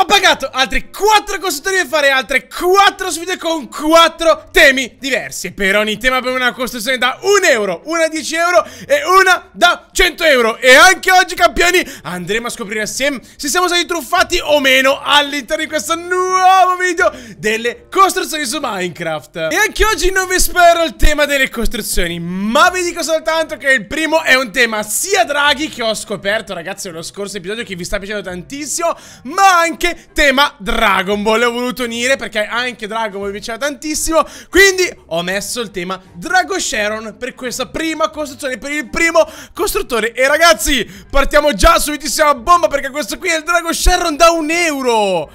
ho pagato altri 4 costruttori per fare altre 4 sfide con 4 temi diversi. Per ogni tema abbiamo una costruzione da 1 euro, una da 10 euro e una da 100 euro. E anche oggi, campioni, andremo a scoprire assieme se siamo stati truffati o meno all'interno di questo nuovo video delle costruzioni su Minecraft. E anche oggi non vi spero il tema delle costruzioni, ma vi dico soltanto che il primo è un tema sia draghi che ho scoperto, ragazzi, nello scorso episodio che vi sta piacendo tantissimo, ma anche anche tema Dragon Ball ho voluto unire perché anche Dragon Ball mi piaceva tantissimo Quindi ho messo il tema Drago Sharon per questa prima costruzione, per il primo costruttore E ragazzi partiamo già subitissimo a bomba perché questo qui è il Drago Sharon da un euro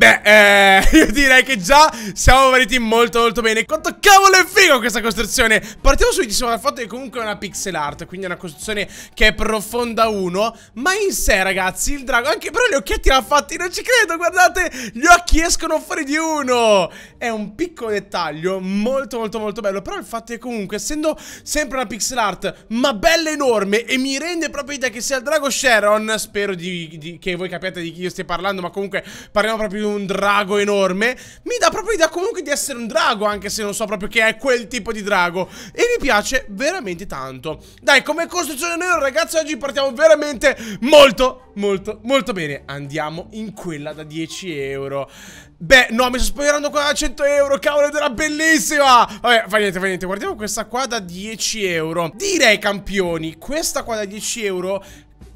Beh, eh, io direi che già siamo venuti molto molto bene Quanto cavolo è figo questa costruzione Partiamo subitissimo dal fatto che comunque è una pixel art Quindi è una costruzione che è profonda 1 Ma in sé ragazzi, il drago Anche però gli occhietti l'ha fatti, non ci credo, guardate Gli occhi escono fuori di uno È un piccolo dettaglio molto molto molto bello Però il fatto è che comunque, essendo sempre una pixel art Ma bella enorme E mi rende proprio idea che sia il drago Sharon Spero di, di, che voi capiate di chi io stia parlando Ma comunque parliamo proprio di un un drago enorme Mi dà proprio l'idea comunque di essere un drago Anche se non so proprio che è quel tipo di drago E mi piace veramente tanto Dai, come costruzione noi ragazzi oggi partiamo veramente molto, molto, molto bene Andiamo in quella da 10 euro Beh, no, mi sto spoilerando quella da 100 euro, cavolo, ed era bellissima Vabbè, fa niente, fa niente, guardiamo questa qua da 10 euro Direi, campioni, questa qua da 10 euro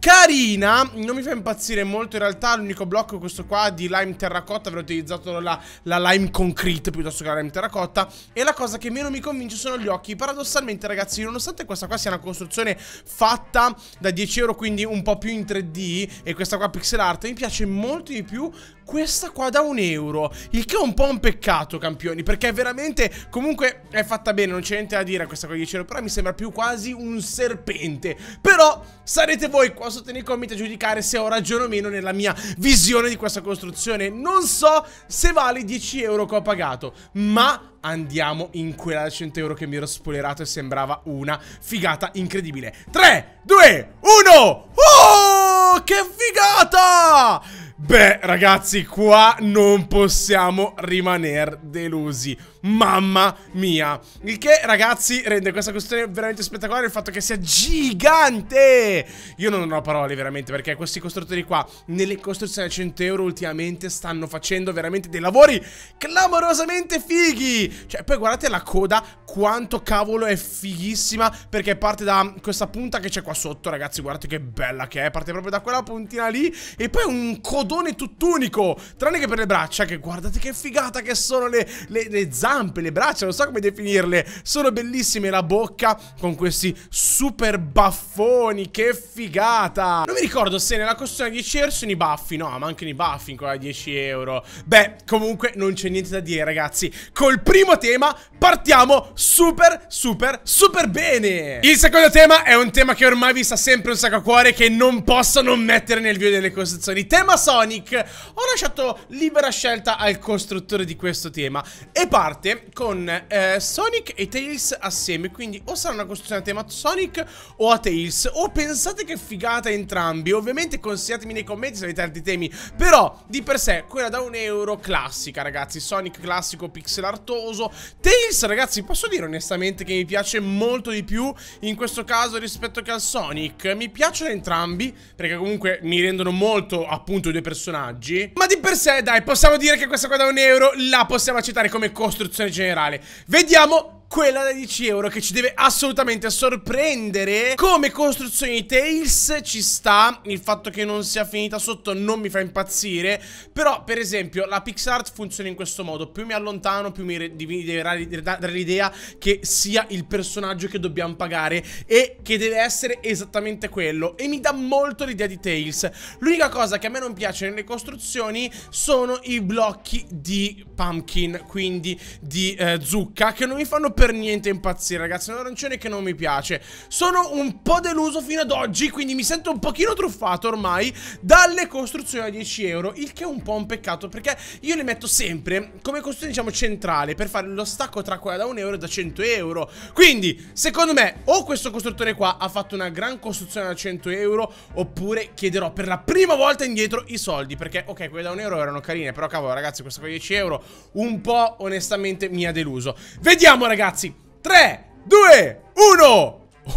carina Non mi fa impazzire molto in realtà L'unico blocco è questo qua di lime terracotta Avrei utilizzato la, la, lime concrete piuttosto che la lime terracotta E la cosa che meno mi convince sono gli occhi Paradossalmente ragazzi nonostante questa qua sia una costruzione fatta da 10 euro Quindi un po' più in 3D E questa qua pixel art Mi piace molto di più questa qua da un euro Il che è un po' un peccato campioni Perché veramente comunque è fatta bene Non c'è niente da dire a questa qua di cielo Però mi sembra più quasi un serpente Però sarete voi qua sotto nei commenti a giudicare Se ho ragione o meno nella mia visione di questa costruzione Non so se vale i 10 euro che ho pagato Ma andiamo in quella da 100 euro che mi ero spoilerato E sembrava una figata incredibile 3, 2, 1 Oh che figata! Beh ragazzi qua non possiamo rimanere delusi Mamma mia Il che ragazzi rende questa costruzione veramente spettacolare Il fatto che sia gigante Io non ho parole veramente Perché questi costruttori qua Nelle costruzioni a 100 euro ultimamente Stanno facendo veramente dei lavori Clamorosamente fighi Cioè poi guardate la coda Quanto cavolo è fighissima Perché parte da questa punta che c'è qua sotto Ragazzi guardate che bella che è Parte proprio da quella puntina lì E poi un codone tutt'unico Tranne che per le braccia Che guardate che figata che sono le, le, le zanne zampe, le braccia, non so come definirle. Sono bellissime la bocca con questi super baffoni. Che figata! Non mi ricordo se nella costruzione 10 euro sono i baffi. No, ma anche i baffi in quella 10 euro. Beh, comunque non c'è niente da dire, ragazzi. Col primo tema partiamo super, super, super bene. Il secondo tema è un tema che ormai vi sta sempre un sacco a cuore che non posso non mettere nel video delle costruzioni. Tema Sonic. Ho lasciato libera scelta al costruttore di questo tema. E parte fatte con eh, Sonic e Tails assieme Quindi o sarà una costruzione a tema Sonic o a Tails O pensate che figata entrambi Ovviamente consigliatemi nei commenti se avete altri temi Però di per sé quella da un euro classica ragazzi Sonic classico pixel artoso Tails ragazzi posso dire onestamente che mi piace molto di più In questo caso rispetto che al Sonic Mi piacciono entrambi Perché comunque mi rendono molto appunto i due personaggi Ma di per sé dai possiamo dire che questa qua da un euro La possiamo accettare come costruzione discussione generale. Vediamo quella da 10 euro che ci deve assolutamente sorprendere come costruzione di Tails ci sta il fatto che non sia finita sotto non mi fa impazzire però per esempio la PixArt funziona in questo modo più mi allontano più mi deve dare l'idea che sia il personaggio che dobbiamo pagare e che deve essere esattamente quello e mi dà molto l'idea di Tails l'unica cosa che a me non piace nelle costruzioni sono i blocchi di pumpkin quindi di eh, zucca che non mi fanno per niente impazzire, ragazzi. È un arancione che non mi piace. Sono un po' deluso fino ad oggi, quindi mi sento un pochino truffato ormai dalle costruzioni a 10 euro, il che è un po' un peccato perché io le metto sempre come costruzione, diciamo, centrale per fare lo stacco tra quella da 1 euro e da 100 euro. Quindi, secondo me, o questo costruttore qua ha fatto una gran costruzione da 100 euro, oppure chiederò per la prima volta indietro i soldi, perché, ok, quelle da 1 euro erano carine, però cavolo, ragazzi, questa qua 10 euro un po' onestamente mi ha deluso. Vediamo, ragazzi ragazzi 3, 2,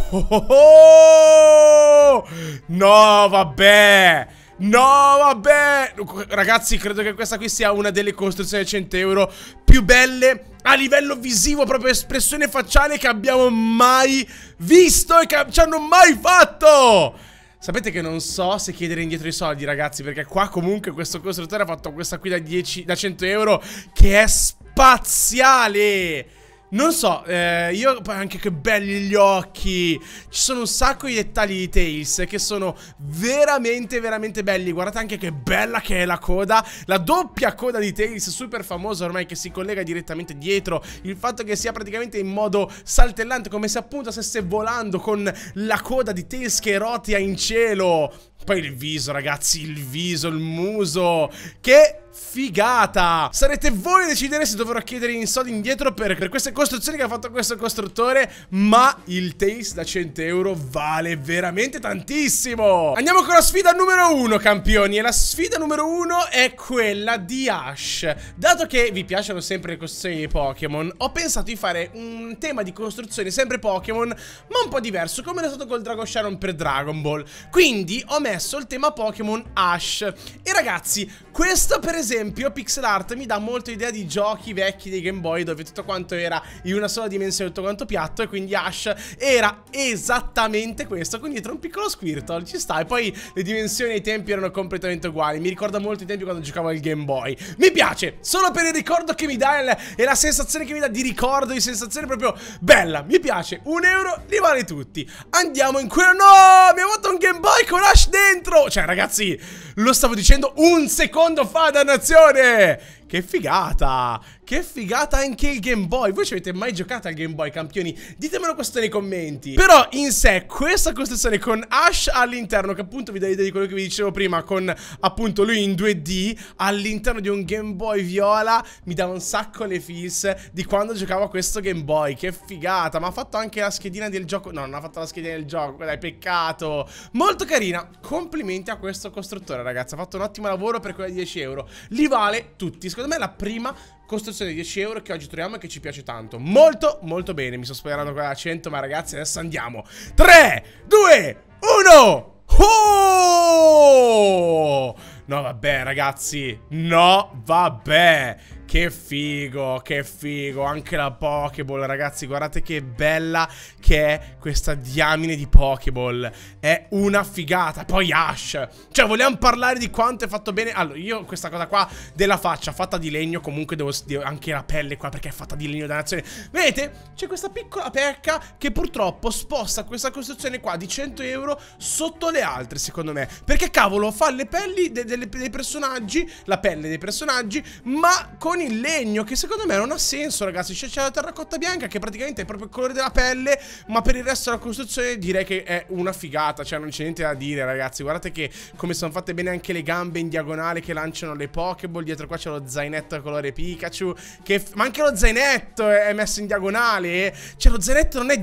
1 oh, No vabbè No vabbè Ragazzi credo che questa qui sia una delle costruzioni 100 euro più belle a livello visivo, proprio espressione facciale che abbiamo mai visto e che ci hanno mai fatto! Sapete che non so se chiedere indietro i soldi ragazzi perché qua comunque questo costruttore ha fatto questa qui da, 10, da 100 euro che è spaziale! Non so, eh, io anche che belli gli occhi. Ci sono un sacco di dettagli di Tails che sono veramente, veramente belli. Guardate anche che bella che è la coda. La doppia coda di Tails, super famosa ormai, che si collega direttamente dietro. Il fatto che sia praticamente in modo saltellante, come se appunto stesse volando con la coda di Tails che rotia in cielo. Poi il viso, ragazzi, il viso, il muso. Che figata Sarete voi a decidere se dovrò chiedere in soldi indietro per, per, queste costruzioni che ha fatto questo costruttore Ma il taste da 100 euro vale veramente tantissimo Andiamo con la sfida numero 1 campioni E la sfida numero 1 è quella di Ash Dato che vi piacciono sempre le costruzioni di Pokémon Ho pensato di fare un tema di costruzione sempre Pokémon Ma un po' diverso, come era stato col Dragon Sharon per Dragon Ball Quindi ho messo il tema Pokémon Ash E ragazzi, questo per esempio, pixel art, mi dà molto idea di giochi vecchi dei Game Boy dove tutto quanto era in una sola dimensione, tutto quanto piatto e quindi Ash era esattamente questo quindi dietro un piccolo Squirtle, ci sta. E poi le dimensioni e i tempi erano completamente uguali, mi ricorda molto i tempi quando giocavo al Game Boy. Mi piace, solo per il ricordo che mi dà e la sensazione che mi dà di ricordo, di sensazione proprio bella, mi piace. Un euro li vale tutti. Andiamo in quello... No! Mi ha avuto un Game Boy con Ash dentro! Cioè ragazzi, lo stavo dicendo un secondo mondo fa dannazione! Che figata! Che figata anche il Game Boy! Voi ci avete mai giocato al Game Boy, campioni? Ditemelo questo nei commenti! Però in sé questa costruzione con Ash all'interno, che appunto vi dà l'idea di quello che vi dicevo prima, con appunto lui in 2D, all'interno di un Game Boy viola, mi dà un sacco le feels di quando giocavo a questo Game Boy. Che figata! Ma ha fatto anche la schedina del gioco... No, non ha fatto la schedina del gioco, dai, peccato! Molto carina! Complimenti a questo costruttore, ragazzi. Ha fatto un ottimo lavoro per quella di 10 euro. Li vale tutti, secondo me è la prima costruzione di 10 euro che oggi troviamo e che ci piace tanto. Molto, molto bene. Mi sto sperando quella da 100, ma ragazzi, adesso andiamo. 3, 2, 1. Oh! No, vabbè, ragazzi. No, vabbè. Che figo, che figo, anche la Pokéball, ragazzi, guardate che bella che è questa diamine di Pokéball. È una figata, poi Ash. Cioè, vogliamo parlare di quanto è fatto bene? Allora, io questa cosa qua della faccia, fatta di legno, comunque devo, devo anche la pelle qua perché è fatta di legno da nazione. Vedete? C'è questa piccola pecca che purtroppo sposta questa costruzione qua di 100 euro sotto le altre, secondo me. Perché cavolo, fa le pelli de de dei personaggi, la pelle dei personaggi, ma con con il legno Che secondo me non ha senso ragazzi C'è la terracotta bianca che praticamente è proprio il colore della pelle Ma per il resto della costruzione direi che è una figata Cioè non c'è niente da dire ragazzi Guardate che come sono fatte bene anche le gambe in diagonale Che lanciano le pokeball Dietro qua c'è lo zainetto a colore Pikachu che Ma anche lo zainetto è messo in diagonale eh. Cioè lo zainetto non è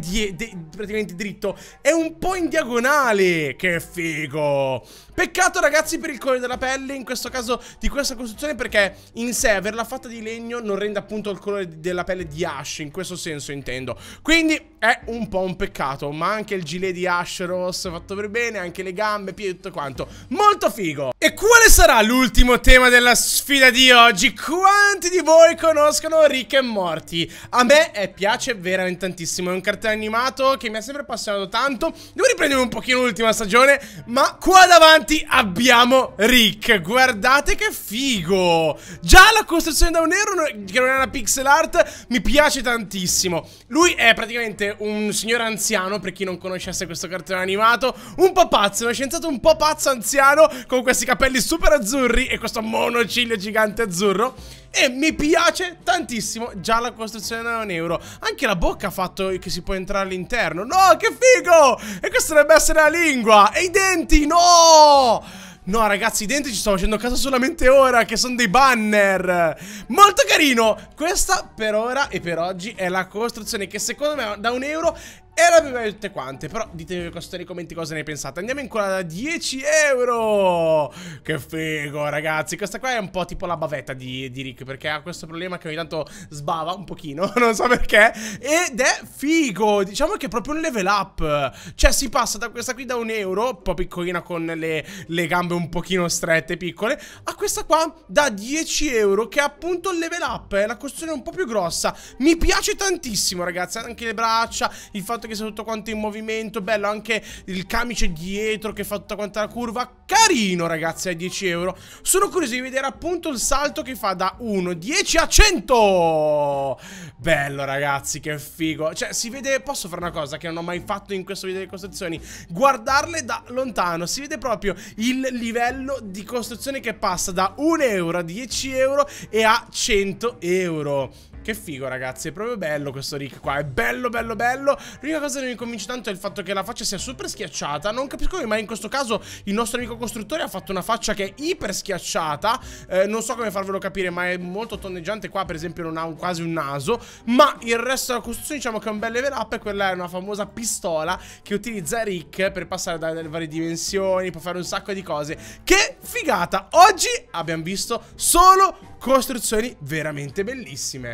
praticamente dritto È un po' in diagonale Che figo Peccato ragazzi per il colore della pelle In questo caso di questa costruzione Perché in sé averla fatta cotta di legno non rende appunto il colore della pelle di Ash, in questo senso intendo. Quindi è un po' un peccato, ma anche il gilet di Ash rosso fatto per bene, anche le gambe, piedi, tutto quanto. Molto figo! E quale sarà l'ultimo tema della sfida di oggi? Quanti di voi conoscono Rick e Morty? A me è, piace veramente tantissimo, è un cartone animato che mi ha sempre appassionato tanto. Devo riprendere un pochino l'ultima stagione, ma qua davanti abbiamo Rick. Guardate che figo! Già la costruzione Countdown Nero, che non è una pixel art, mi piace tantissimo. Lui è praticamente un signore anziano, per chi non conoscesse questo cartone animato, un po' pazzo, uno scienziato un po' pazzo anziano, con questi capelli super azzurri e questo monociglio gigante azzurro. E mi piace tantissimo già la costruzione da un euro. Anche la bocca ha fatto che si può entrare all'interno. No, che figo! E questa dovrebbe essere la lingua! E i denti, no! No ragazzi, i denti ci sto facendo caso solamente ora, che sono dei banner Molto carino Questa per ora e per oggi è la costruzione che secondo me da un euro era più bella di tutte quante, però ditemi nei commenti, commenti cosa ne pensate. Andiamo in quella da 10 euro! Che figo, ragazzi. Questa qua è un po' tipo la bavetta di, di Rick, perché ha questo problema che ogni tanto sbava un pochino, non so perché. Ed è figo, diciamo che è proprio un level up. Cioè si passa da questa qui da un euro, un po' piccolina con le, le gambe un pochino strette, piccole, a questa qua da 10 euro, che è appunto un level up, eh. è una costruzione un po' più grossa. Mi piace tantissimo, ragazzi, anche le braccia, il fatto fatto che sia tutto quanto in movimento Bello anche il camice dietro che fa tutta quanta la curva Carino ragazzi a 10 euro Sono curioso di vedere appunto il salto che fa da 1, 10 a 100 Bello ragazzi che figo Cioè si vede, posso fare una cosa che non ho mai fatto in questo video di costruzioni Guardarle da lontano Si vede proprio il livello di costruzione che passa da 1 euro a 10 euro e a 100 euro che figo ragazzi, è proprio bello questo Rick qua, è bello bello bello L'unica cosa che mi convince tanto è il fatto che la faccia sia super schiacciata Non capisco come, ma in questo caso il nostro amico costruttore ha fatto una faccia che è iper schiacciata eh, Non so come farvelo capire, ma è molto tonneggiante Qua per esempio non ha un, quasi un naso Ma il resto della costruzione diciamo che è un bel level up E quella è una famosa pistola che utilizza Rick per passare dalle varie dimensioni Può fare un sacco di cose Che figata! Oggi abbiamo visto solo costruzioni veramente bellissime